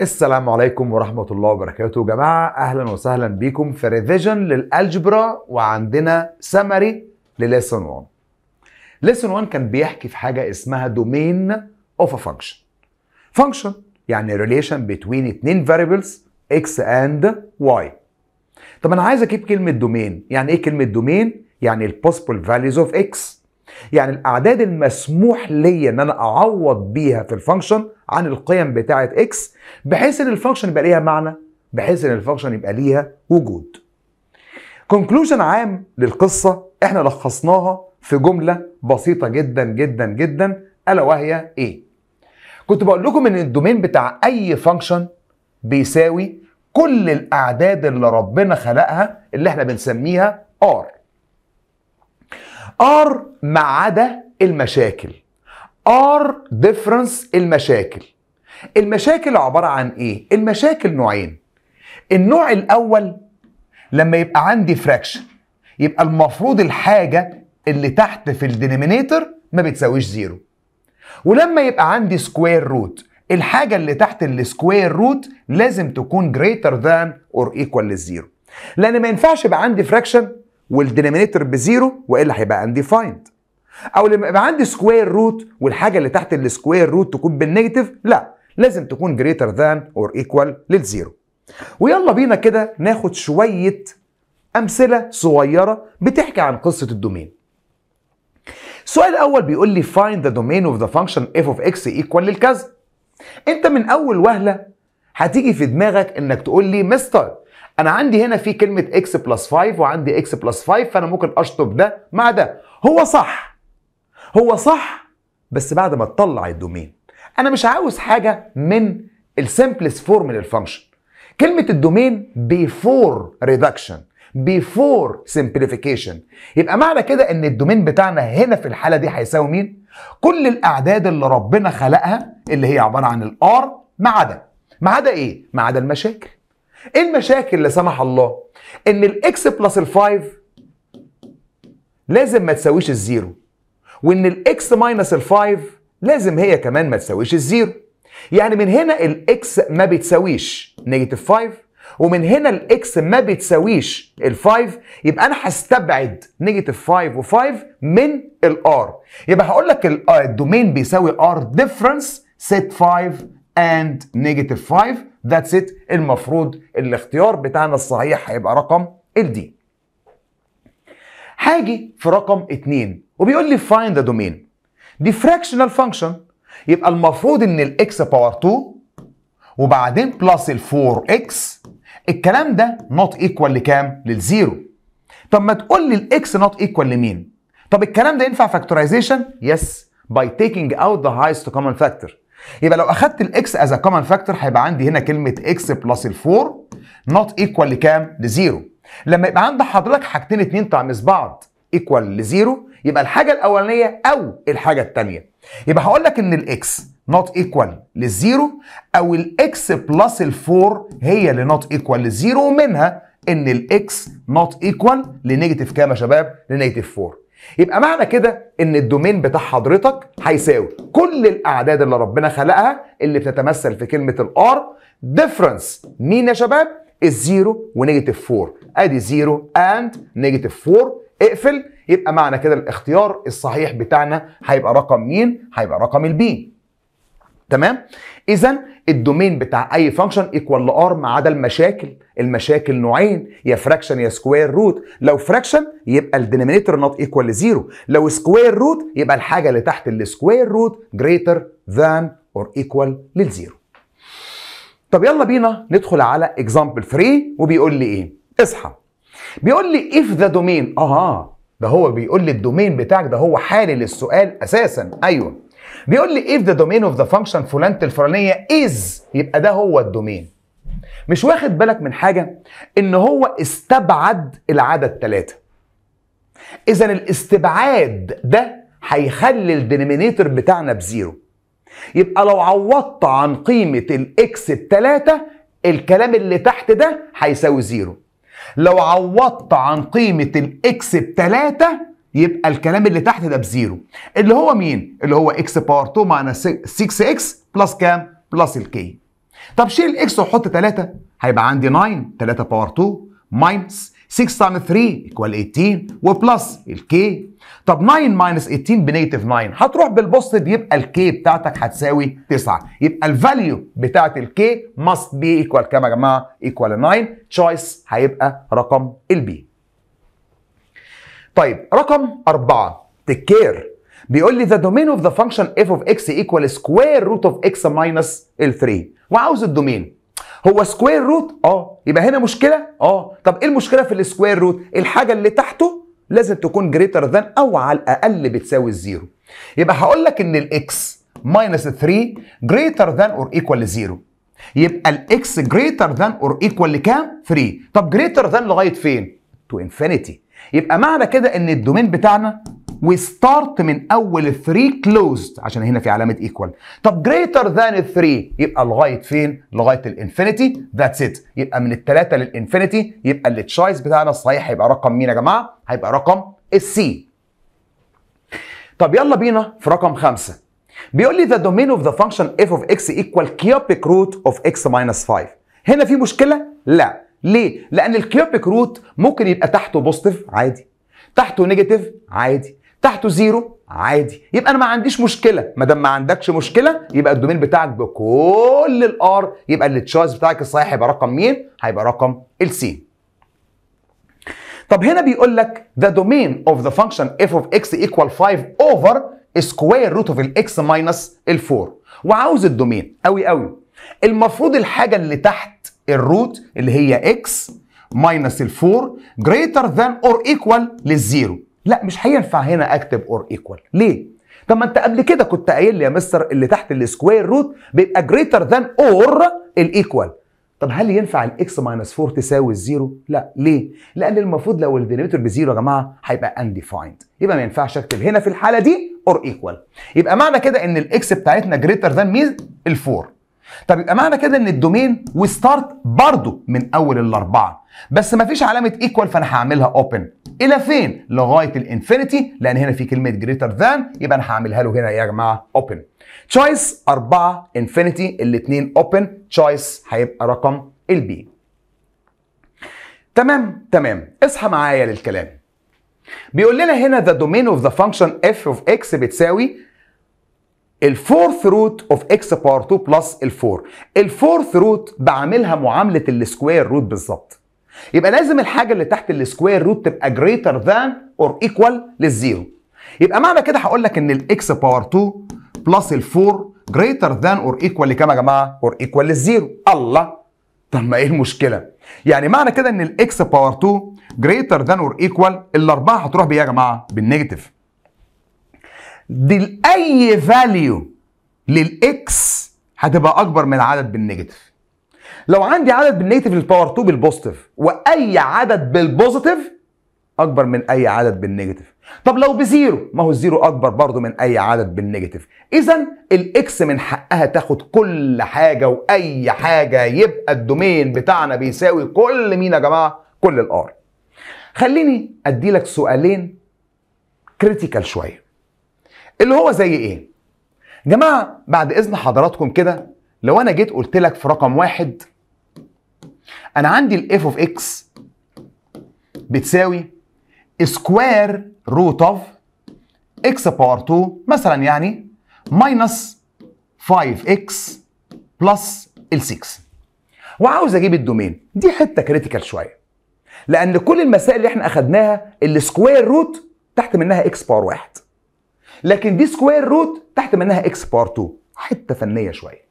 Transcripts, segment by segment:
السلام عليكم ورحمة الله وبركاته جماعة أهلا وسهلا بكم في ريفيجن للألجبرا وعندنا سمري لليسون 1 ليسون 1 كان بيحكي في حاجة اسمها دومين اوف ا فانكشن فانكشن يعني ريليشن بين اتنين فاريبلز اكس اند واي طب انا عايز اجيب كلمه دومين يعني ايه كلمه دومين يعني البوسبل فاليوز اوف اكس يعني الاعداد المسموح ليا ان انا اعوض بيها في الفانكشن عن القيم بتاعه اكس بحيث ان الفانكشن يبقى ليها معنى بحيث ان الفانكشن يبقى ليها وجود كونكلوجن عام للقصه احنا لخصناها في جمله بسيطه جدا جدا جدا الا وهي ايه كنت بقول لكم ان الدومين بتاع اي فانكشن بيساوي كل الاعداد اللي ربنا خلقها اللي احنا بنسميها ار ار ما عدا المشاكل ار ديفرنس المشاكل المشاكل عبارة عن ايه؟ المشاكل نوعين النوع الاول لما يبقى عندي فراكشن يبقى المفروض الحاجة اللي تحت في الدينومينيتور ما بتساويش زيرو ولما يبقى عندي سكوير روت الحاجة اللي تحت السكوير روت لازم تكون جريتر ذان اور ايكوال للزيرو لأن ما ينفعش يبقى عندي فراكشن والدينامينيتور بزيرو والا هيبقى انديفايند او لما يبقى عندي سكوير روت والحاجه اللي تحت السكوير روت تكون بالنيجاتيف لا لازم تكون جريتر ذان اور ايكوال للزيرو ويلا بينا كده ناخد شويه امثله صغيره بتحكي عن قصه الدومين السؤال الاول بيقول لي فايند ذا دومين اوف ذا فانكشن اف اوف اكس ايكوال للكذا انت من اول وهله هتيجي في دماغك انك تقول لي مستر انا عندي هنا في كلمه اكس بلس 5 وعندي اكس بلس 5 فانا ممكن اشطب ده مع ده هو صح هو صح بس بعد ما تطلع الدومين انا مش عاوز حاجه من السمبلس فورم للفانكشن كلمه الدومين بيفور ريدكشن بيفور سمبليفيكيشن يبقى معنى كده ان الدومين بتاعنا هنا في الحاله دي هيساوي مين كل الاعداد اللي ربنا خلقها اللي هي عباره عن الار ما عدا ما عدا ايه ما عدا المشاكل ايه المشاكل لا سمح الله ان الاكس بلس ال5 لازم ما تساويش الزيرو وان الاكس ماينس ال5 لازم هي كمان ما تساويش الزيرو يعني من هنا الاكس ما بتساويش نيجاتيف 5 ومن هنا الاكس ما بتساويش ال5 يبقى انا هستبعد نيجاتيف 5 و5 من الار يبقى هقول لك آه، الدومين بيساوي ار ديفرنس سيت 5 اند نيجاتيف 5 ذاتس ات المفروض الاختيار بتاعنا الصحيح هيبقى رقم الدي هاجي في رقم 2 وبيقول لي فايند ذا دومين دي فراكشنال فانكشن يبقى المفروض ان الاكس باور 2 وبعدين بلس ال 4 اكس الكلام ده نوت ايكوال لكام للزيرو طب ما تقول لي الاكس نوت ايكوال لمين طب الكلام ده ينفع فاكتورايزيشن يس باي تيكينج اوت ذا هايست كومن فاكتور يبقى لو اخدت الاكس از ا كومن فاكتور هيبقى عندي هنا كلمه اكس بلس ال4 نوت ايكوال لكام؟ لزيرو لما يبقى عند حضرتك حاجتين اتنين تعمس بعض ايكوال لزيرو يبقى الحاجه الاولانيه او الحاجه الثانيه يبقى هقول لك ان الاكس نوت ايكوال للزيرو او الاكس بلس الفور هي اللي نوت ايكوال للزيرو ومنها ان الاكس نوت ايكوال لنيجاتيف كام يا شباب؟ لنيجاتيف 4 يبقى معنى كده ان الدومين بتاع حضرتك هيساوي كل الاعداد اللي ربنا خلقها اللي بتتمثل في كلمه الار ديفرنس مين يا شباب الزيرو ونيجاتيف 4 ادي زيرو اند نيجاتيف 4 اقفل يبقى معنى كده الاختيار الصحيح بتاعنا هيبقى رقم مين هيبقى رقم البي تمام اذا الدومين بتاع اي فانكشن ايكوال لار ما عدا المشاكل المشاكل نوعين يا فراكشن يا سكوير روت لو فراكشن يبقى الدينامينيتور نوت ايكوال لزيرو لو سكوير روت يبقى الحاجه اللي تحت السكوير روت جريتر ذان اور ايكوال للزيرو طب يلا بينا ندخل على اكزامبل 3 وبيقول لي ايه اصحى بيقول لي اف ذا دومين اها ده هو بيقول لي الدومين بتاعك ده هو حالل السؤال اساسا ايوه بيقول لي if the domain of the function فلانة الفلانية is يبقى ده هو الدومين مش واخد بالك من حاجة ان هو استبعد العدد ثلاثة اذا الاستبعاد ده هيخلي الدينومينيتور بتاعنا بزيرو يبقى لو عوضت عن قيمة الاكس بثلاثة الكلام اللي تحت ده هيساوي زيرو لو عوضت عن قيمة الاكس بثلاثة يبقى الكلام اللي تحت ده بزيرو اللي هو مين؟ اللي هو اكس باور 2 ماينس 6 اكس بلس كام؟ بلس الكي طب شيل الاكس وحط 3 هيبقى عندي 9 3 باور 2 ماينس 6 تايم 3 ايكوال 18 وبلس الكي طب 9 ماينس 18 بنيتيف 9 هتروح بالبوزيتيف يبقى الكي بتاعتك هتساوي 9 يبقى الفاليو بتاعت الكي ماست بي ايكوال كام يا جماعه؟ ايكوال 9 تشويس هيبقى رقم البي طيب رقم أربعة تكير بيقول لي the domain of the function f of x equal square root of x minus ال 3 وعاوز الدومين هو سكوير روت اه يبقى هنا مشكله اه طب ايه المشكله في السكوير روت الحاجه اللي تحته لازم تكون جريتر ذان او على الاقل بتساوي الزيرو يبقى هقول لك ان الاكس ماينس 3 جريتر ذان اور ايكوال لزيرو يبقى الاكس جريتر ذان اور ايكوال لكام 3 طب جريتر ذان لغايه فين تو انفينيتي يبقى معنى كده ان الدومين بتاعنا وي ستارت من اول 3 كلوزد عشان هنا في علامه ايكوال طب جريتر ذان 3 يبقى لغايه فين لغايه الانفينيتي ذاتس ات يبقى من الثلاثه للانفينيتي يبقى التشايس بتاعنا الصحيح هيبقى رقم مين يا جماعه هيبقى رقم السي طب يلا بينا في رقم خمسة بيقول لي ذا دومين اوف ذا فانكشن اف اوف اكس ايكوال كيوبيك روت اوف اكس ماينس 5 هنا في مشكله لا ليه؟ لأن الكيوبيك روت ممكن يبقى تحته بوزيتيف عادي تحته نيجاتيف عادي تحته زيرو عادي يبقى انا ما عنديش مشكله ما دام ما عندكش مشكله يبقى الدومين بتاعك بكل الار يبقى التشويس بتاعك الصحيح هيبقى رقم مين هيبقى رقم السي طب هنا بيقول لك the domain of the function f of x equal 5 over square root of x minus 4 وعاوز الدومين قوي قوي المفروض الحاجه اللي تحت الروت اللي هي اكس ماينس ال 4 جريتر ذان اور ايكوال للزيرو لا مش هينفع هنا اكتب اور ايكوال ليه طب ما انت قبل كده كنت قايل لي يا مستر اللي تحت السكوير روت بيبقى جريتر ذان اور الايكوال طب هل ينفع الاكس ماينس 4 تساوي الزيرو؟ لا ليه؟ لان المفروض لو الديناميتور بزيرو يا جماعه هيبقى انديفايند يبقى ما ينفعش اكتب هنا في الحاله دي اور ايكوال يبقى معنى كده ان الاكس بتاعتنا جريتر ذان مين؟ الفور طب يبقى معنى كده ان الدومين وستارت برضه من اول الاربعه بس ما فيش علامه ايكوال فانا هعملها اوبن الى فين لغايه الانفينيتي لان هنا في كلمه جريتر ذان يبقى انا هعملها له هنا يا جماعه اوبن تشويس 4 انفينيتي الاثنين اوبن تشويس هيبقى رقم البي تمام تمام اصحى معايا للكلام بيقول لنا هنا ذا دومين اوف ذا فانكشن اف اوف اكس بتساوي الفورث روت اوف اكس باور 2 بلس الفور الفورث روت بعملها معامله السكوير روت بالظبط يبقى لازم الحاجه اللي تحت السكوير روت تبقى جريتر ذان اور ايكوال للزيرو يبقى معنى كده هقول لك ان الاكس باور 2 بلس الفور جريتر ذان اور ايكوال لكام يا جماعه اور ايكوال للزيرو الله طب ما ايه المشكله يعني معنى كده ان الاكس باور 2 جريتر ذان اور ايكوال الاربعه هتروح بايه يا جماعه بالنيجاتيف دي اي فاليو للاكس هتبقى اكبر من العدد بالنيجاتيف لو عندي عدد بالنيجاتيف للباور 2 بالبوزيتيف واي عدد بالبوزيتيف اكبر من اي عدد بالنيجاتيف طب لو بزيرو ما هو الزيرو اكبر برضه من اي عدد بالنيجاتيف اذا الاكس من حقها تاخد كل حاجه واي حاجه يبقى الدومين بتاعنا بيساوي كل مين يا جماعه كل الار خليني ادي لك سؤالين كريتيكال شويه اللي هو زي ايه جماعه بعد اذن حضراتكم كده لو انا جيت قلت لك في رقم واحد انا عندي الاف اوف اكس بتساوي سكوير روت اوف اكس باور 2 مثلا يعني ماينس 5 اكس بلس ال 6 وعاوز اجيب الدومين دي حته كريتيكال شويه لان كل المسائل اللي احنا اخدناها السكوير روت تحت منها اكس باور 1 لكن دي سكوير روت تحت منها اكس بار 2 حته فنيه شويه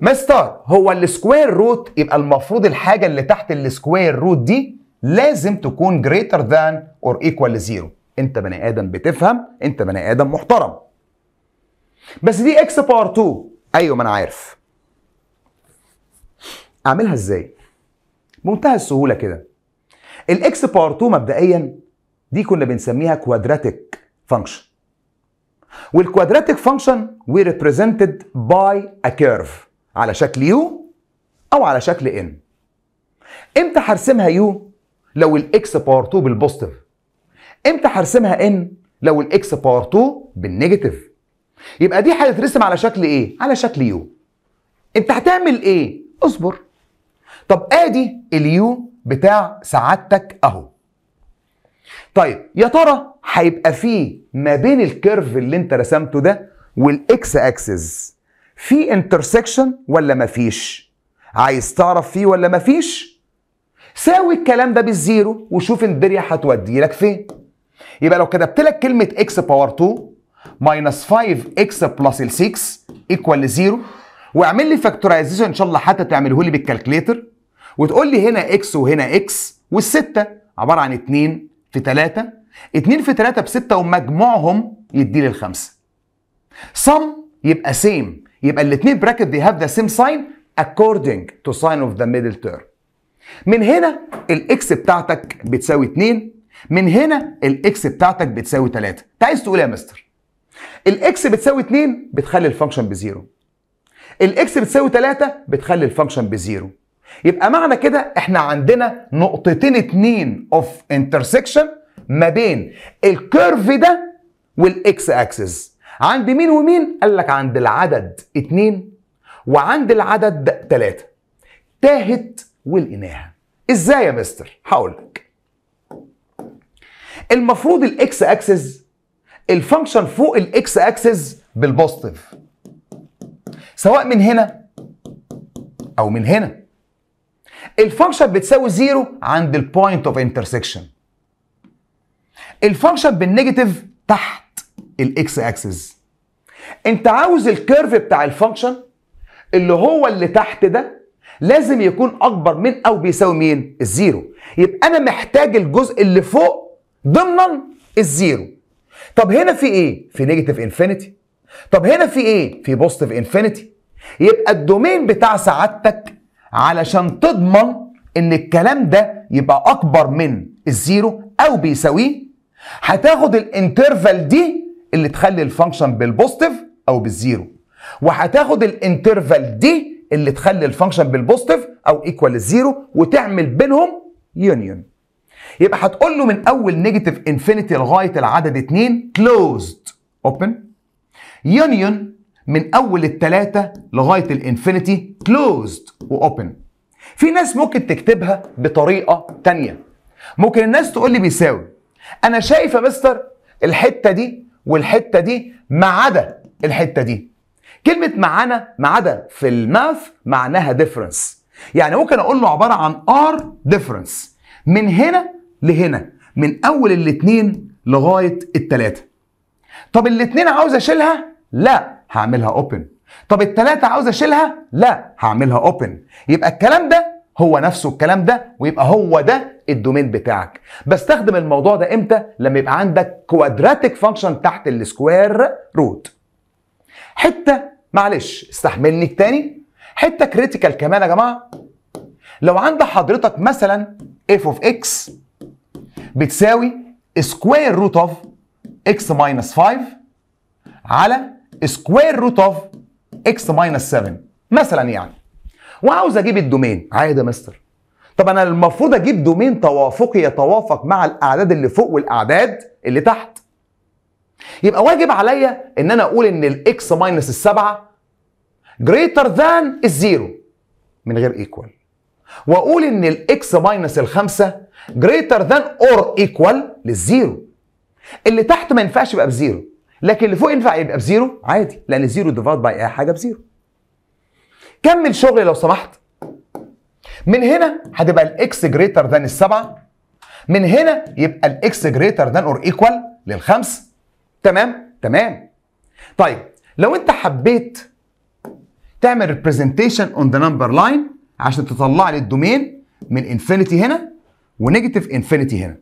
مستر هو السكوير روت يبقى المفروض الحاجه اللي تحت السكوير روت دي لازم تكون جريتر ذان اور ايكوال لزيرو انت بني ادم بتفهم انت بني ادم محترم بس دي اكس بار 2 ايوه ما انا عارف اعملها ازاي بمنتهى السهوله كده الاكس بار 2 مبدئيا دي كنا بنسميها كوادراتيك function. والquadratic quadratic function we represented by a curve على شكل u أو على شكل n. إمتى هرسمها u لو x باور 2 بالبوستيف؟ إمتى هرسمها n لو x باور 2 بالنيجاتيف؟ يبقى دي هتترسم على شكل إيه؟ على شكل u. أنت هتعمل إيه؟ اصبر. طب آدي اليو بتاع سعادتك أهو. طيب يا ترى هيبقى فيه ما بين الكيرف اللي انت رسمته ده والاكس اكسس في انترسكشن ولا مفيش عايز تعرف فيه ولا مفيش ساوي الكلام ده بالزيرو وشوف الدنيا هتودي لك فين يبقى لو كتبت لك كلمه اكس باور 2 ماينس 5 اكس بلس 6 ايكوال لزيرو واعمل لي فاكتورايزيشن ان شاء الله حتى تعمله لي بالكالكليتر وتقول لي هنا اكس وهنا اكس والسته عباره عن 2 في 3 2 في 3 ب 6 ومجموعهم يدي لي الخمسة سم يبقى سيم يبقى الاثنين براكت دي هاف ذا سيم ساين اكوردنج تو ساين اوف ذا ميدل تيرم. من هنا الاكس بتاعتك بتساوي 2 من هنا الاكس بتاعتك بتساوي 3 انت عايز تقول ايه يا مستر الاكس بتساوي 2 بتخلي الفانكشن بزيرو الاكس بتساوي 3 بتخلي الفانكشن بزيرو يبقى معنى كده احنا عندنا نقطتين اتنين اوف انترسكشن ما بين الكيرف ده والاكس اكسس عند مين ومين قال لك عند العدد اتنين وعند العدد تلاتة تاهت والإناها ازاي يا مستر هقول لك المفروض الاكس اكسس الفانكشن فوق الاكس اكسس بالبوزيتيف سواء من هنا او من هنا الفانكشن بتساوي زيرو عند البوينت اوف انترسكشن الفانكشن بالنيجاتيف تحت الاكس اكسس انت عاوز الكيرف بتاع الفانكشن اللي هو اللي تحت ده لازم يكون اكبر من او بيساوي مين الزيرو يبقى انا محتاج الجزء اللي فوق ضمنا الزيرو طب هنا في ايه في نيجاتيف انفينيتي طب هنا في ايه في بوزيتيف انفينيتي يبقى الدومين بتاع سعادتك علشان تضمن ان الكلام ده يبقى اكبر من الزيرو او بيساويه هتاخد الانترفال دي اللي تخلي الفانكشن بالبوستيف او بالزيرو وهتاخد الانترفال دي اللي تخلي الفانكشن بالبوستيف او ايكوال الزيرو وتعمل بينهم يونيون يبقى هتقول له من اول نيجاتيف انفينيتي لغايه العدد 2 كلوزد اوبن يونيون من اول الثلاثه لغايه الانفينيتي كلوزد واوبن في ناس ممكن تكتبها بطريقه تانية ممكن الناس تقول لي بيساوي انا شايف يا مستر الحته دي والحته دي ما عدا الحته دي كلمه معانا ما عدا في الماث معناها ديفرنس يعني ممكن اقول له عباره عن ار ديفرنس من هنا لهنا من اول الاثنين لغايه الثلاثه طب الاثنين عاوز اشيلها لا هعملها اوبن طب الثلاثه عاوز اشيلها لا هعملها اوبن يبقى الكلام ده هو نفسه الكلام ده ويبقى هو ده الدومين بتاعك بستخدم الموضوع ده امتى لما يبقى عندك كوادراتيك فانكشن تحت السكوير روت حته معلش استحملني تاني حته كريتيكال كمان يا جماعه لو عند حضرتك مثلا اف اوف اكس بتساوي سكوير روت اوف اكس ماينس 5 على سكوير روت اوف اكس ماينس 7 مثلا يعني وعاوز اجيب الدومين عادي يا مستر طب انا المفروض اجيب دومين توافقي يتوافق مع الاعداد اللي فوق والاعداد اللي تحت يبقى واجب عليا ان انا اقول ان الاكس ماينس السبعه جريتر ذان الزيرو من غير ايكوال واقول ان الاكس ماينس الخمسه جريتر ذان اور ايكوال للزيرو اللي تحت ما ينفعش يبقى بزيرو لكن اللي فوق ينفع يبقى بزيرو عادي لان زيرو ديفايد باي اي حاجه بزيرو كمل شغلي لو سمحت من هنا هتبقى الاكس جريتر ذان السبعه من هنا يبقى الاكس جريتر ذان اور ايكوال للخمس تمام تمام طيب لو انت حبيت تعمل ريبريزنتيشن اون ذا نمبر لاين عشان تطلع لي الدومين من انفينيتي هنا ونيجاتيف انفينيتي هنا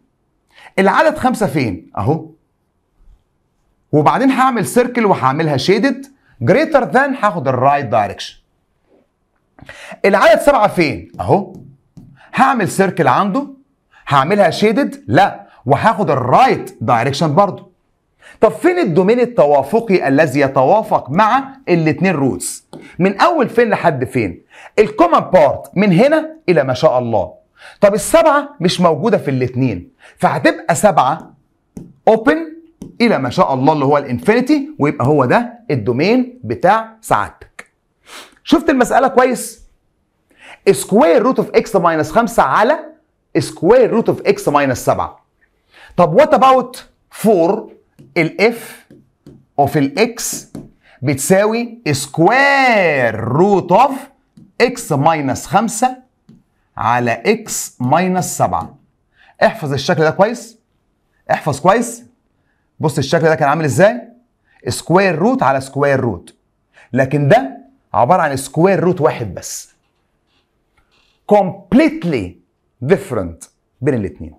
العدد خمسة فين اهو وبعدين هعمل سيركل وهعملها شيدد جريتر ذان هاخد الرايت دايركشن العدد سبعة فين اهو هعمل سيركل عنده هعملها شيدد لا وهاخد الرايت دايركشن برضه طب فين الدومين التوافقي الذي يتوافق مع الاثنين روتس من اول فين لحد فين الكومن بارت من هنا الى ما شاء الله طب السبعه مش موجوده في الاثنين فهتبقى سبعه اوبن الى ما شاء الله اللي هو الانفينيتي ويبقى هو ده الدومين بتاع سعادتك شفت المساله كويس سكوير روت اوف اكس ماينس 5 على سكوير روت اوف اكس ماينس 7 طب وات اباوت 4 الاف اوف الاكس بتساوي سكوير روت اوف اكس ماينس 5 على اكس ماينس 7 احفظ الشكل ده كويس احفظ كويس بص الشكل ده كان عامل ازاي سكوير روت على سكوير روت لكن ده عباره عن سكوير روت واحد بس completely different بين الاثنين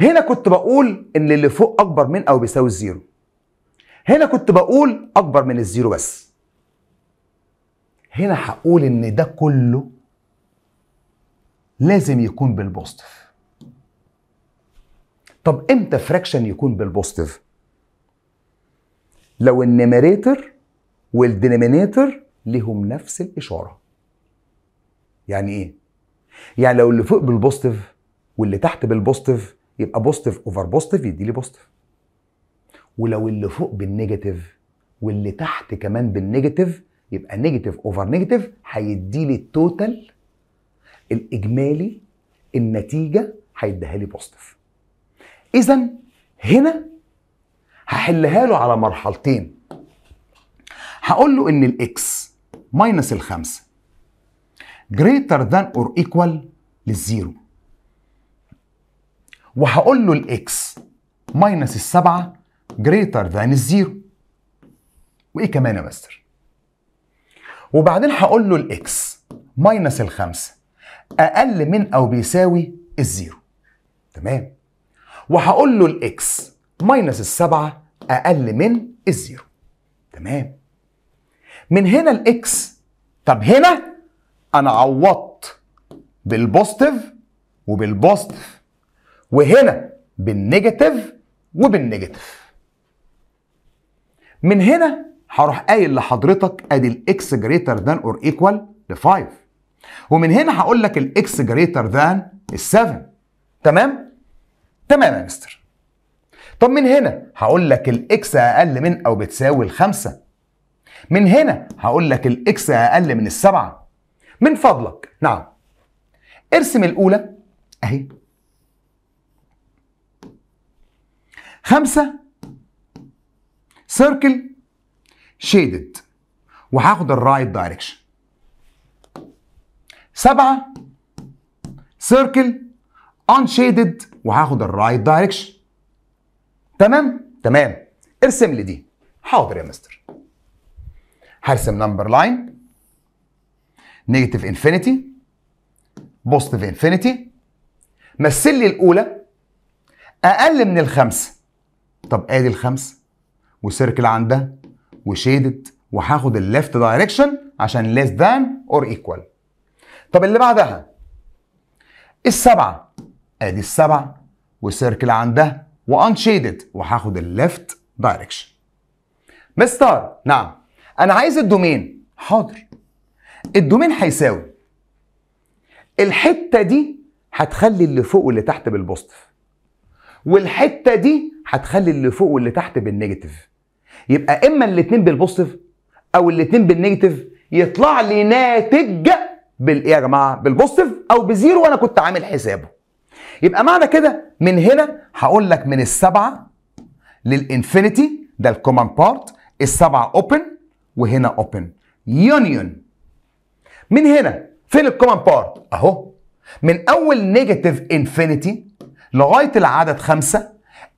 هنا كنت بقول ان اللي فوق اكبر من او بيساوي الزيرو هنا كنت بقول اكبر من الزيرو بس هنا هقول ان ده كله لازم يكون بالبوستف طب امتى فراكشن يكون بالبوستف لو النيميريتر والدينامينيتور لهم نفس الاشاره يعني ايه يعني لو اللي فوق بالبوستيف واللي تحت بالبوستيف يبقى بوستيف اوفر بوستيف يدي لي بوستيف ولو اللي فوق بالنيجاتيف واللي تحت كمان بالنيجاتيف يبقى نيجاتيف اوفر نيجاتيف هيدي لي التوتال الاجمالي النتيجه هيديها لي بوستيف اذا هنا هحلها له على مرحلتين هقول له ان الاكس ماينس الخمسة جريتر ذان اور ايكوال للزيرو وهقول له الاكس ماينس السبعة جريتر ذان الزيرو وايه كمان يا مستر وبعدين هقول له الاكس ماينس الخمسة اقل من او بيساوي الزيرو تمام وهقول له الاكس ماينس السبعة اقل من الزيرو تمام من هنا الاكس طب هنا انا عوضت بالبوستيف وبالبوستيف وهنا بالنيجاتيف وبالنيجاتيف من هنا هروح قايل لحضرتك ادي الاكس جريتر ذان اور ايكوال ل 5 ومن هنا هقول لك الاكس جريتر ذان ال 7 تمام تمام يا مستر طب من هنا هقول لك الاكس اقل من او بتساوي الخمسة من هنا هقول لك الاكس اقل من السبعة من فضلك نعم ارسم الاولى اهي خمسة سيركل شيدد وهاخد الرايت دايركشن سبعة سيركل ان شيدد وهاخد الرايت دايركشن تمام تمام ارسم لي دي حاضر يا مستر هرسم نمبر لاين نيجاتيف انفينيتي بوزيتيف انفينيتي مثل لي الاولى اقل من الخمسه طب ادي الخمسه وسيركل عندها وشيدد وهاخد الليفت دايركشن عشان ليس ذان اور ايكوال طب اللي بعدها السبعه ادي السبعه وسيركل عندها وانشيدد وهاخد الليفت دايركشن مستر نعم انا عايز الدومين حاضر الدومين هيساوي الحته دي هتخلي اللي فوق واللي تحت بالبوزيتيف والحته دي هتخلي اللي فوق واللي تحت بالنيجاتيف يبقى اما الاثنين بالبوزيتيف او الاثنين بالنيجاتيف يطلع لي ناتج بالايه يا جماعه بالبوزيتيف او بزيرو وانا كنت عامل حسابه يبقى معنى كده من هنا هقول لك من السبعه للانفينيتي ده الكومن بارت السبعه اوبن وهنا open union من هنا فين الكومن بارت اهو من اول نيجاتيف انفينيتي لغايه العدد خمسه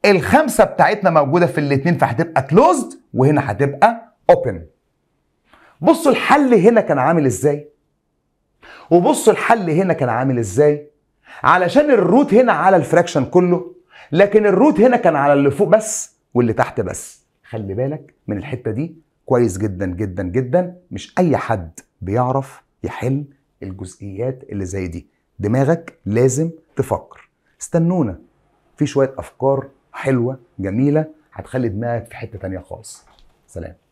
الخمسه بتاعتنا موجوده في الاثنين فهتبقى كلوزد وهنا هتبقى اوبن بصوا الحل هنا كان عامل ازاي وبصوا الحل هنا كان عامل ازاي علشان الروت هنا على الفراكشن كله لكن الروت هنا كان على اللي فوق بس واللي تحت بس خلي بالك من الحته دي كويس جدا جدا جدا مش اي حد بيعرف يحل الجزئيات اللي زي دي دماغك لازم تفكر استنونا في شويه افكار حلوه جميله هتخلي دماغك في حته تانية خالص سلام